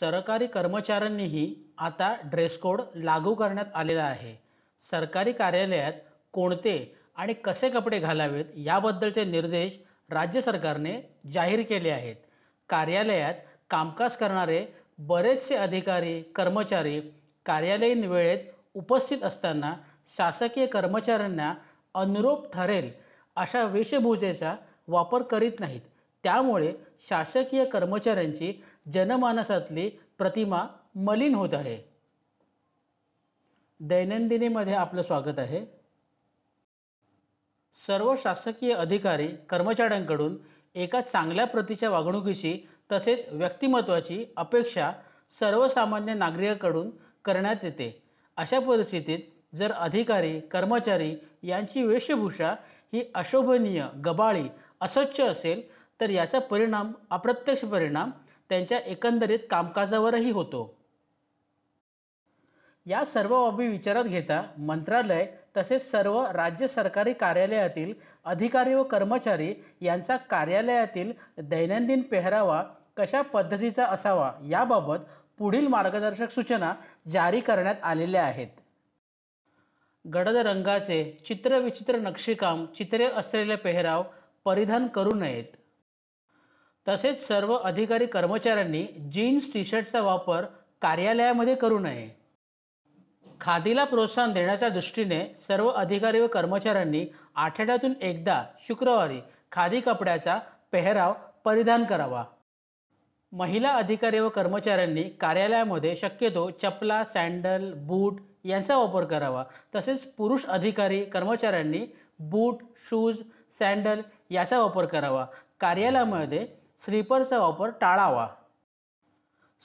सरकारी कर्मचाऱ्यांनीही आता ड्रेस कोड लागू करण्यात आलेला आहे सरकारी कार्यालयात कोणते आणि कसे कपडे घालावेत याबद्दलचे निर्देश राज्य सरकारने जाहीर केले आहेत कार्यालयात कामकाज करणारे बरेचसे अधिकारी कर्मचारी कार्यालयीन वेळेत उपस्थित असताना शासकीय कर्मचाऱ्यांना अनुरूप ठरेल अशा वेशभूषेचा वापर करीत नाहीत त्यामुळे शासकीय कर्मचाऱ्यांची जनमानसातली प्रतिमा मलिन होत आहे दैनंदिनीमध्ये आपलं स्वागत आहे सर्व शासकीय अधिकारी कर्मचाऱ्यांकडून एका चांगल्या प्रतीच्या वागणुकीची तसेच व्यक्तिमत्वाची अपेक्षा सर्वसामान्य नागरिकाकडून करण्यात येते अशा परिस्थितीत जर अधिकारी कर्मचारी यांची वेशभूषा ही अशोभनीय गबाळी अस्वच्छ असेल तर याचा परिणाम अप्रत्यक्ष परिणाम त्यांच्या एकंदरीत कामकाजावरही होतो या सर्व बाबी विचारात घेता मंत्रालय तसेच सर्व राज्य सरकारी कार्यालयातील अधिकारी व कर्मचारी यांचा कार्यालयातील दैनंदिन पेहरावा कशा पद्धतीचा असावा याबाबत पुढील मार्गदर्शक सूचना जारी करण्यात आलेल्या आहेत गडद रंगाचे चित्रविचित्र नक्षीकाम चित्रे असलेले पेहराव परिधान करू नयेत तसेच सर्व अधिकारी कर्मचाऱ्यांनी जीन्स टी शर्टचा वापर कार्यालयामध्ये करू नये खादीला प्रोत्साहन देण्याच्या दृष्टीने सर्व अधिकारी व कर्मचाऱ्यांनी आठवड्यातून एकदा शुक्रवारी खादी कपड्याचा पेहराव परिधान करावा महिला अधिकारी व कर्मचाऱ्यांनी कार्यालयामध्ये शक्यतो चपला सँडल बूट यांचा वापर करावा तसेच पुरुष अधिकारी कर्मचाऱ्यांनी बूट शूज सँडल याचा वापर करावा कार्यालयामध्ये स्लीपरचा वापर टाळावा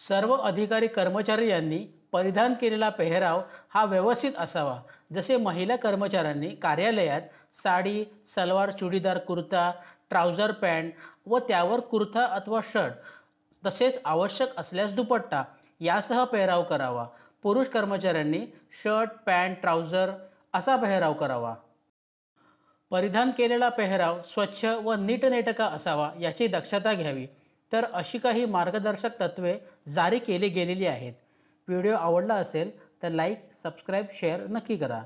सर्व अधिकारी कर्मचारी यांनी परिधान केलेला पेहराव हा व्यवस्थित असावा जसे महिला कर्मचाऱ्यांनी कार्यालयात साडी सलवार चुडीदार कुर्ता ट्राउझर पॅन्ट व त्यावर कुर्ता अथवा शर्ट तसेच आवश्यक असल्यास दुपट्टा यासह पेहराव करावा पुरुष कर्मचाऱ्यांनी शर्ट पॅन्ट ट्राउजर असा पेहराव करावा परिधान केलेला पेहराव स्वच्छ व नीटनेटका असावा याची दक्षता घ्यावी तर अशी काही मार्गदर्शक तत्त्वे जारी केली गेलेली आहेत व्हिडिओ आवडला असेल तर लाईक सबस्क्राईब शेअर नक्की करा